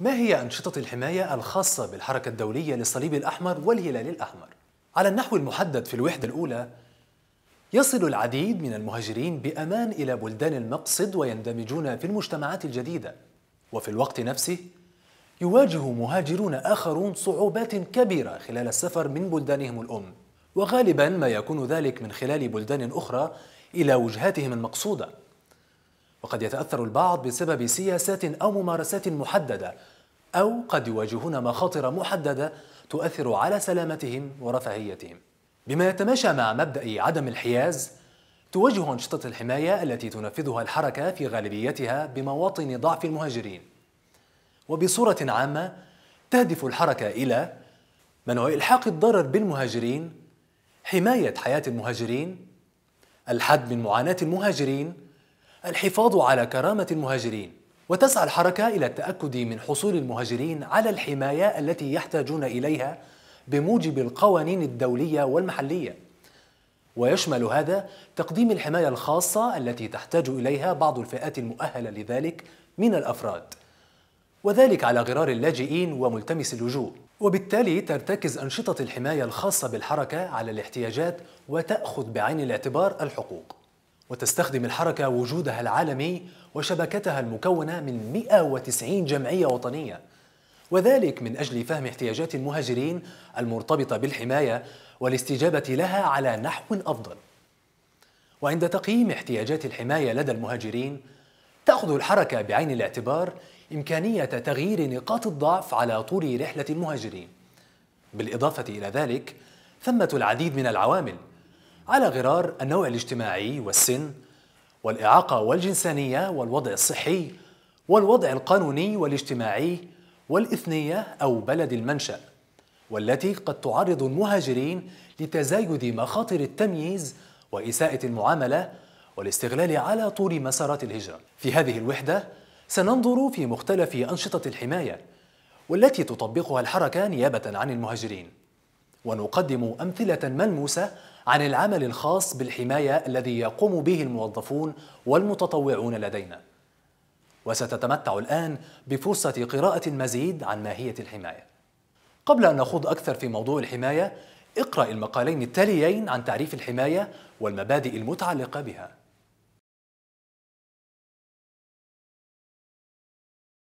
ما هي أنشطة الحماية الخاصة بالحركة الدولية للصليب الأحمر والهلال الأحمر؟ على النحو المحدد في الوحدة الأولى يصل العديد من المهاجرين بأمان إلى بلدان المقصد ويندمجون في المجتمعات الجديدة وفي الوقت نفسه يواجه مهاجرون آخرون صعوبات كبيرة خلال السفر من بلدانهم الأم وغالبا ما يكون ذلك من خلال بلدان أخرى إلى وجهاتهم المقصودة وقد يتأثر البعض بسبب سياسات أو ممارسات محددة أو قد يواجهون مخاطر محددة تؤثر على سلامتهم ورفاهيتهم بما يتماشى مع مبدأ عدم الحياز توجه أنشطة الحماية التي تنفذها الحركة في غالبيتها بمواطن ضعف المهاجرين وبصورة عامة تهدف الحركة إلى منع إلحاق الضرر بالمهاجرين حماية حياة المهاجرين الحد من معاناة المهاجرين الحفاظ على كرامة المهاجرين وتسعى الحركة إلى التأكد من حصول المهاجرين على الحماية التي يحتاجون إليها بموجب القوانين الدولية والمحلية ويشمل هذا تقديم الحماية الخاصة التي تحتاج إليها بعض الفئات المؤهلة لذلك من الأفراد وذلك على غرار اللاجئين وملتمس اللجوء وبالتالي ترتكز أنشطة الحماية الخاصة بالحركة على الاحتياجات وتأخذ بعين الاعتبار الحقوق وتستخدم الحركة وجودها العالمي وشبكتها المكونة من 190 جمعية وطنية وذلك من أجل فهم احتياجات المهاجرين المرتبطة بالحماية والاستجابة لها على نحو أفضل وعند تقييم احتياجات الحماية لدى المهاجرين تأخذ الحركة بعين الاعتبار إمكانية تغيير نقاط الضعف على طول رحلة المهاجرين بالإضافة إلى ذلك ثمة العديد من العوامل على غرار النوع الاجتماعي والسن والإعاقة والجنسانية والوضع الصحي والوضع القانوني والاجتماعي والإثنية أو بلد المنشأ والتي قد تعرض المهاجرين لتزايد مخاطر التمييز وإساءة المعاملة والاستغلال على طول مسارات الهجرة. في هذه الوحدة سننظر في مختلف أنشطة الحماية والتي تطبقها الحركة نيابة عن المهاجرين ونقدم أمثلة ملموسة عن العمل الخاص بالحماية الذي يقوم به الموظفون والمتطوعون لدينا وستتمتع الآن بفرصة قراءة المزيد عن ماهية الحماية قبل أن نخوض أكثر في موضوع الحماية اقرأ المقالين التاليين عن تعريف الحماية والمبادئ المتعلقة بها